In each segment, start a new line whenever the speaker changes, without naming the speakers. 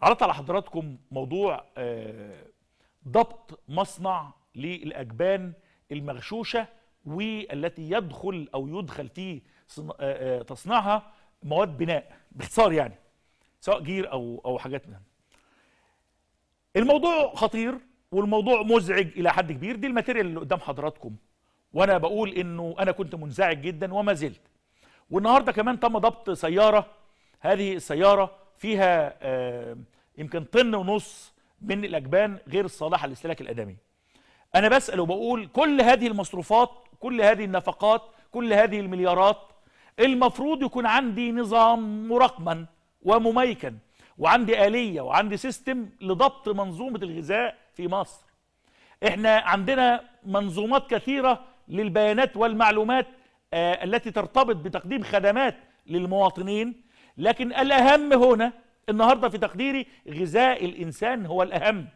عرضت على حضراتكم موضوع آه، ضبط مصنع للأجبان المغشوشة والتي يدخل أو يدخل في آه، آه، تصنيعها مواد بناء باختصار يعني سواء جير أو أو حاجات من الموضوع خطير والموضوع مزعج إلى حد كبير دي الماتيريال اللي قدام حضراتكم وأنا بقول إنه أنا كنت منزعج جدا وما زلت والنهارده كمان تم ضبط سيارة هذه السيارة فيها آه، يمكن طن ونص من الاجبان غير الصالحه للاستهلاك الادمي انا بسال وبقول كل هذه المصروفات كل هذه النفقات كل هذه المليارات المفروض يكون عندي نظام مراقبا ومميكن وعندي آلية وعندي سيستم لضبط منظومة الغذاء في مصر احنا عندنا منظومات كثيرة للبيانات والمعلومات آه، التي ترتبط بتقديم خدمات للمواطنين لكن الأهم هنا النهاردة في تقديري غذاء الإنسان هو الأهم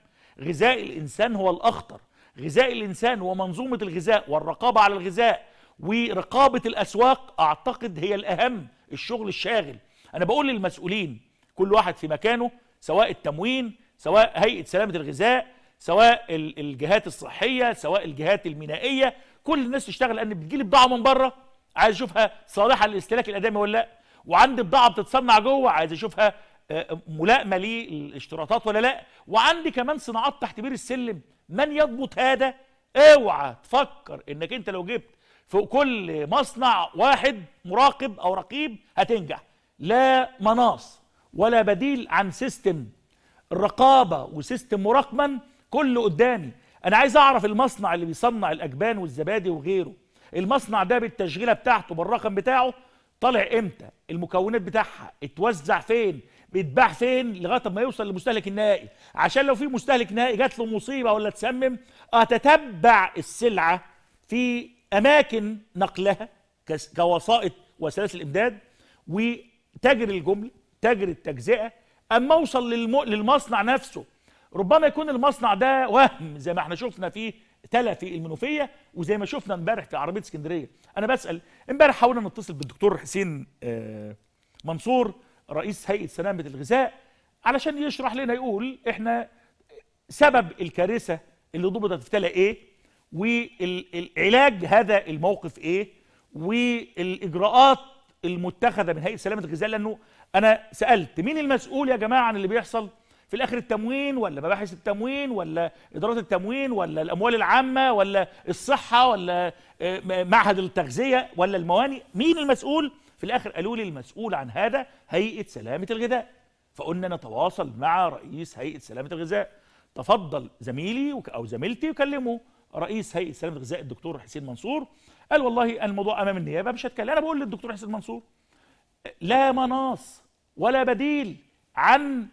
غذاء الإنسان هو الأخطر غذاء الإنسان ومنظومة الغذاء والرقابة على الغذاء ورقابة الأسواق أعتقد هي الأهم الشغل الشاغل أنا بقول للمسؤولين كل واحد في مكانه سواء التموين سواء هيئة سلامة الغذاء سواء الجهات الصحية سواء الجهات المينائية كل الناس تشتغل لأن بتجيلي بضاعة من بره عايز أشوفها صالحة للاستهلاك الأدامي ولا لأ وعندي بضاعه بتتصنع جوه عايز اشوفها آه، آه، ملائمه للاشتراطات ولا لا وعندي كمان صناعات تحت بير السلم من يضبط هذا اوعى تفكر انك انت لو جبت فوق كل مصنع واحد مراقب او رقيب هتنجح لا مناص ولا بديل عن سيستم الرقابه وسيستم مراقبا كله قدامي انا عايز اعرف المصنع اللي بيصنع الاجبان والزبادي وغيره المصنع ده بالتشغيله بتاعته بالرقم بتاعه طالع امتى المكونات بتاعها اتوزع فين بيتباع فين لغايه ما يوصل للمستهلك النهائي عشان لو في مستهلك نهائي جات له مصيبه ولا تسمم اتتبع السلعه في اماكن نقلها كوسائط وسلاسل الامداد وتاجر الجمله تاجر التجزئه اما اوصل للمصنع نفسه ربما يكون المصنع ده وهم زي ما احنا شفنا فيه تلا في المنوفيه وزي ما شفنا امبارح في عربيه اسكندريه انا بسال امبارح حاولنا نتصل بالدكتور حسين آه، منصور رئيس هيئه سلامه الغذاء علشان يشرح لنا يقول احنا سبب الكارثه اللي ضبطت في تلا ايه والعلاج هذا الموقف ايه والاجراءات المتخذه من هيئه سلامه الغذاء لانه انا سالت مين المسؤول يا جماعه عن اللي بيحصل في الاخر التموين ولا مباحث التموين ولا ادارات التموين ولا الاموال العامه ولا الصحه ولا آه، معهد التغذيه ولا الموانئ مين المسؤول في الاخر قالوا لي المسؤول عن هذا هيئه سلامه الغذاء فقلنا نتواصل مع رئيس هيئه سلامه الغذاء تفضل زميلي او زميلتي وكلمه رئيس هيئه سلامه الغذاء الدكتور حسين منصور قال والله الموضوع امام النيابه مش هتكلم انا بقول للدكتور حسين منصور آه، لا مناص ولا بديل عن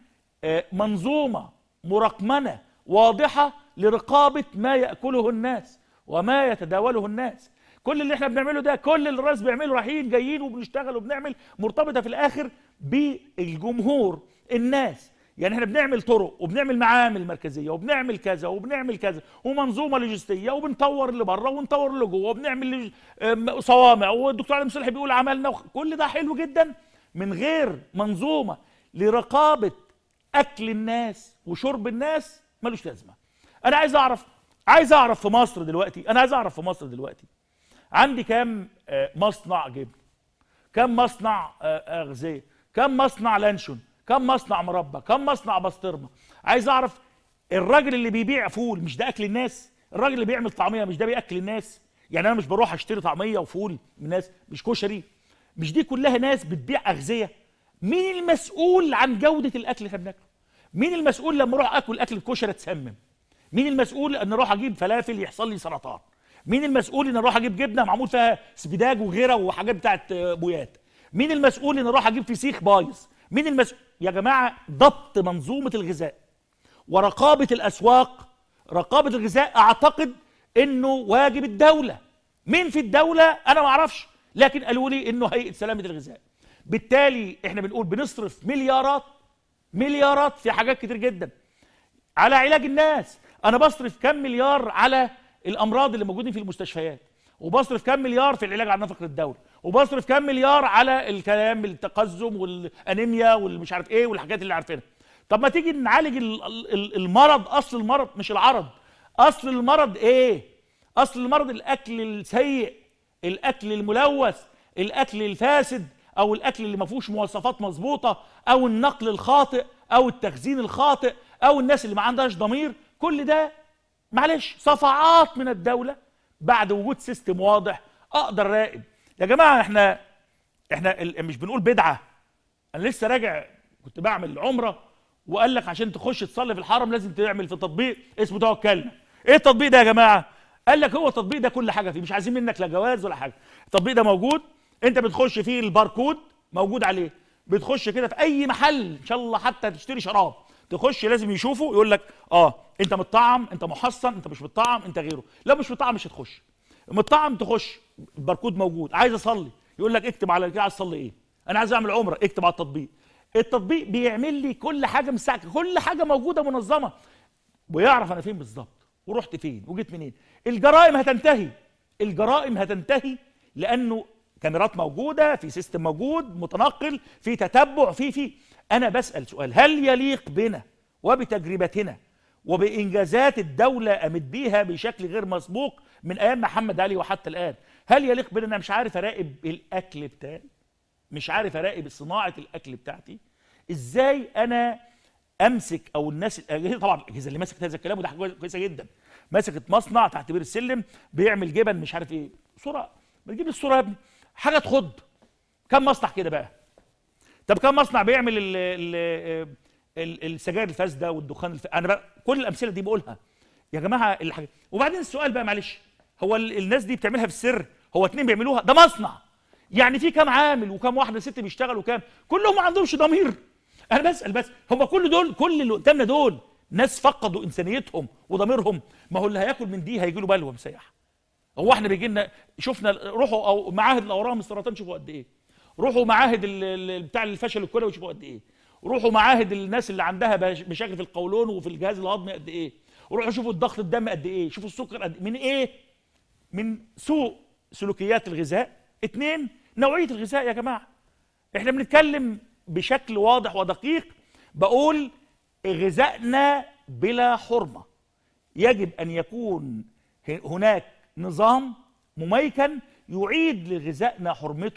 آه، منظومة مرقمنة واضحة لرقابة ما يأكله الناس وما يتداوله الناس كل اللي احنا بنعمله ده كل اللي الرئيس بيعمله رايحين جايين وبنشتغل وبنعمل مرتبطة في الآخر بالجمهور الناس يعني احنا بنعمل طرق وبنعمل معامل مركزيه وبنعمل كذا وبنعمل كذا ومنظومه لوجستيه وبنطور اللي بره ونطور اللي جوه وبنعمل صوامع والدكتور علي مصلحي بيقول عملنا كل ده حلو جدا من غير منظومه لرقابه اكل الناس وشرب الناس ملوش لازمه انا عايز اعرف عايز اعرف في مصر دلوقتي انا عايز اعرف في مصر دلوقتي عندي كام آه، مصنع جبن كام مصنع اغذيه آه، آه، كام مصنع لانشون كام مصنع مربى كام مصنع بسطرمه عايز اعرف الراجل اللي بيبيع فول مش ده اكل الناس الراجل اللي بيعمل طعميه مش ده بياكل الناس يعني انا مش بروح اشتري طعميه وفول من الناس مش كشري مش دي كلها ناس بتبيع اغذيه مين المسؤول عن جوده الاكل اللي احنا بناكله مين المسؤول لما اروح اكل اكل الكشري اتسمم مين المسؤول ان اروح اجيب فلافل يحصل لي سرطان مين المسؤول ان اروح اجيب جبنه معمول فيها سبداج وغيره وحاجات بتاعت بويات مين المسؤول ان اروح اجيب فسيخ بايظ مين المسؤول يا جماعه ضبط منظومه الغذاء ورقابه الاسواق رقابه الغذاء اعتقد انه واجب الدوله مين في الدوله انا ما اعرفش لكن قالوا لي انه هيئه سلامه الغذاء بالتالي احنا بنقول بنصرف مليارات مليارات في حاجات كتير جدا على علاج الناس انا بصرف كم مليار على الامراض اللي موجودين في المستشفيات وبصرف كم مليار في العلاج على نفقه الدوله وبصرف كم مليار على الكلام التقزم والانيميا والمش عارف ايه والحاجات اللي عارفينها طب ما تيجي نعالج المرض اصل المرض مش العرض اصل المرض ايه اصل المرض الاكل السيء الاكل الملوث الاكل الفاسد او الاكل اللي ما فيهوش مواصفات مظبوطه او النقل الخاطئ او التخزين الخاطئ او الناس اللي ما عندهاش ضمير كل ده معلش صفعات من الدوله بعد وجود سيستم واضح اقدر راقب يا جماعه احنا احنا مش بنقول بدعه انا لسه راجع كنت بعمل عمره وقال لك عشان تخش تصلي في الحرم لازم تعمل في تطبيق اسمه توكلنا ايه التطبيق ده يا جماعه قال لك هو التطبيق ده كل حاجه فيه مش عايزين منك لا جواز ولا حاجه التطبيق ده موجود انت بتخش فيه الباركود موجود عليه بتخش كده في اي محل ان شاء الله حتى تشتري شراب تخش لازم يشوفه يقول لك اه انت متطعم انت محصن انت مش متطعم انت غيره لو مش متطعم مش هتخش متطعم تخش الباركود موجود عايز اصلي يقول لك اكتب على كده عايز تصلي ايه انا عايز اعمل عمره اكتب على التطبيق التطبيق بيعمل لي كل حاجه مساكه كل حاجه موجوده منظمه ويعرف انا فين بالظبط ورحت فين وجيت منين الجرائم هتنتهي الجرائم هتنتهي لانه كاميرات موجوده في سيستم موجود متنقل في تتبع في في انا بسال سؤال هل يليق بنا وبتجربتنا وبانجازات الدوله قامت بيها بشكل غير مسبوق من ايام محمد علي وحتى الان هل يليق بنا انا مش عارف اراقب الاكل بتاعي مش عارف اراقب صناعه الاكل بتاعتي ازاي انا امسك او الناس طبعا الاجهزه اللي ماسكه هذا الكلام وده حاجه كويسه جدا ماسكه مصنع تحت بير السلم بيعمل جبن مش عارف ايه صوره بتجيب الصوره يا ابني حاجه تخض كم مصنع كده بقى طب كم مصنع بيعمل الـ الـ الـ السجاير الفاسده والدخان الف... انا بقى كل الامثله دي بقولها يا جماعه الحاجة. وبعدين السؤال بقى معلش هو الناس دي بتعملها في السر هو اتنين بيعملوها ده مصنع يعني في كام عامل وكام واحده ست بيشتغلوا وكام كلهم ما عندهمش ضمير انا بسال بس هم كل دول كل اللي قدامنا دول ناس فقدوا انسانيتهم وضميرهم ما هو اللي هياكل من دي هيجي له بلوه مسيحه هو احنا بيجي لنا شفنا روحوا او معاهد الاورام السرطان شوفوا قد ايه روحوا معاهد بتاع الفشل الكلوي شوفوا قد ايه روحوا معاهد الناس اللي عندها مشاكل في القولون وفي الجهاز الهضمي قد ايه روحوا شوفوا الضغط الدم قد ايه شوفوا السكر قد إيه. من ايه من سوء سلوكيات الغذاء اثنين نوعيه الغذاء يا جماعه احنا بنتكلم بشكل واضح ودقيق بقول غذائنا بلا حرمه يجب ان يكون هناك نظام مميكن يعيد لغذائنا حرمته